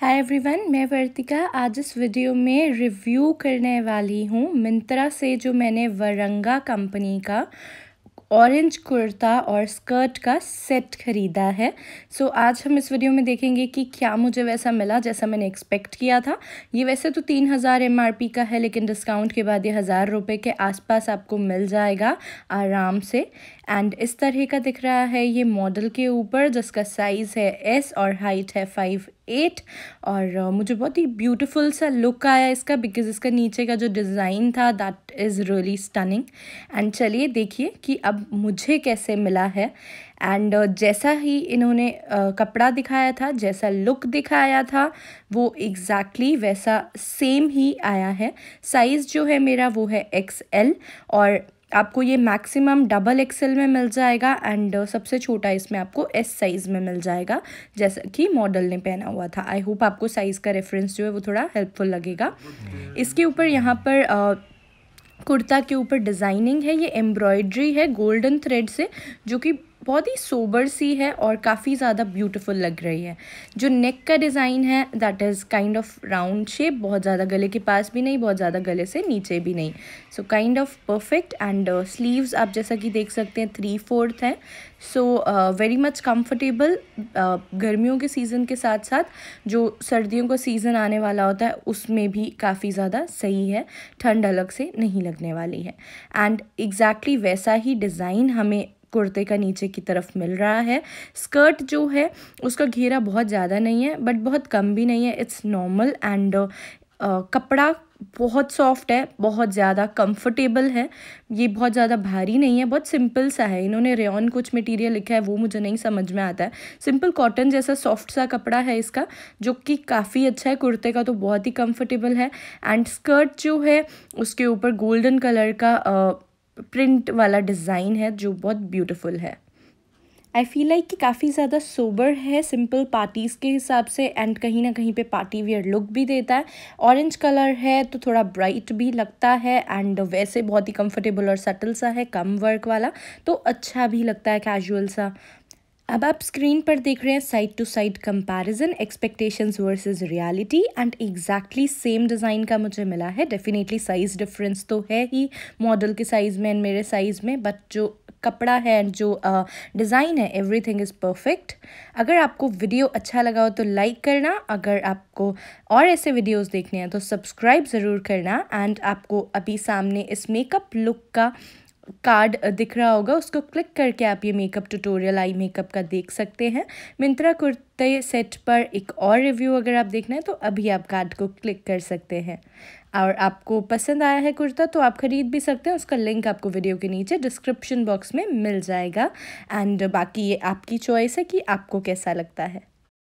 hi everyone मैं वर्तिका आज इस वीडियो में रिव्यू करने वाली हूँ मिंत्रा से जो मैंने वरंगा कंपनी का ऑरेंज कुर्ता और स्कर्ट का सेट ख़रीदा है सो so, आज हम इस वीडियो में देखेंगे कि क्या मुझे वैसा मिला जैसा मैंने एक्सपेक्ट किया था ये वैसे तो तीन हज़ार एम का है लेकिन डिस्काउंट के बाद ये हज़ार रुपये के आसपास आपको मिल जाएगा आराम से एंड इस तरह का दिख रहा है ये मॉडल के ऊपर जिसका साइज़ है एस और हाइट है फाइव एट और uh, मुझे बहुत ही ब्यूटीफुल सा लुक आया इसका बिकॉज इसका नीचे का जो डिज़ाइन था that is really stunning and चलिए देखिए कि अब मुझे कैसे मिला है एंड uh, जैसा ही इन्होंने uh, कपड़ा दिखाया था जैसा लुक दिखाया था वो एग्जैक्टली exactly वैसा सेम ही आया है साइज़ जो है मेरा वो है एक्स एल और आपको ये मैक्सिमम डबल एक्सेल में मिल जाएगा एंड uh, सबसे छोटा इसमें आपको एस साइज़ में मिल जाएगा जैसा कि मॉडल ने पहना हुआ था आई होप आपको साइज़ का रेफरेंस जो है वो थोड़ा हेल्पफुल लगेगा इसके ऊपर यहाँ पर uh, कुर्ता के ऊपर डिज़ाइनिंग है ये एम्ब्रॉयड्री है गोल्डन थ्रेड से जो कि बहुत ही सोबर सी है और काफ़ी ज़्यादा ब्यूटीफुल लग रही है जो नेक का डिज़ाइन है that is kind of round shape बहुत ज़्यादा गले के पास भी नहीं बहुत ज़्यादा गले से नीचे भी नहीं so kind of perfect and sleeves आप जैसा कि देख सकते हैं थ्री फोर्थ है सो वेरी मच कम्फर्टेबल गर्मियों के सीज़न के साथ साथ जो सर्दियों का सीज़न आने वाला होता है उसमें भी काफ़ी ज़्यादा सही है ठंड अलग से नहीं लगने वाली है एंड एग्जैक्टली exactly वैसा ही डिज़ाइन हमें कुर्ते का नीचे की तरफ मिल रहा है स्कर्ट जो है उसका घेरा बहुत ज़्यादा नहीं है बट बहुत कम भी नहीं है इट्स नॉर्मल एंड कपड़ा बहुत सॉफ्ट है बहुत ज़्यादा कंफर्टेबल है ये बहुत ज़्यादा भारी नहीं है बहुत सिंपल सा है इन्होंने रेन कुछ मटेरियल लिखा है वो मुझे नहीं समझ में आता है सिंपल कॉटन जैसा सॉफ्ट सा कपड़ा है इसका जो कि काफ़ी अच्छा है कुर्ते का तो बहुत ही कंफर्टेबल है एंड स्कर्ट जो है उसके ऊपर गोल्डन कलर का आ, प्रिंट वाला डिज़ाइन है जो बहुत ब्यूटीफुल है आई फील लाइक कि काफ़ी ज़्यादा सोबर है सिंपल पार्टीज़ के हिसाब से एंड कहीं ना कहीं पे पार्टी वियर लुक भी देता है ऑरेंज कलर है तो थोड़ा ब्राइट भी लगता है एंड वैसे बहुत ही कंफर्टेबल और सटल सा है कम वर्क वाला तो अच्छा भी लगता है कैजुअल सा अब आप स्क्रीन पर देख रहे हैं side to side comparison expectations versus reality and exactly same design का मुझे मिला है डेफिनेटली साइज़ डिफरेंस तो है ही मॉडल के साइज़ में एंड मेरे साइज़ में बट जो कपड़ा है एंड जो डिज़ाइन uh, है एवरीथिंग इज़ परफेक्ट अगर आपको वीडियो अच्छा लगा हो तो लाइक करना अगर आपको और ऐसे वीडियोस देखने हैं तो सब्सक्राइब ज़रूर करना एंड आपको अभी सामने इस मेकअप लुक का कार्ड दिख रहा होगा उसको क्लिक करके आप ये मेकअप ट्यूटोरियल आई मेकअप का देख सकते हैं मिंत्रा कुर्ते सेट पर एक और रिव्यू अगर आप देखना है तो अभी आप कार्ड को क्लिक कर सकते हैं और आपको पसंद आया है कुर्ता तो आप ख़रीद भी सकते हैं उसका लिंक आपको वीडियो के नीचे डिस्क्रिप्शन बॉक्स में मिल जाएगा एंड बाकी ये आपकी चॉइस है कि आपको कैसा लगता है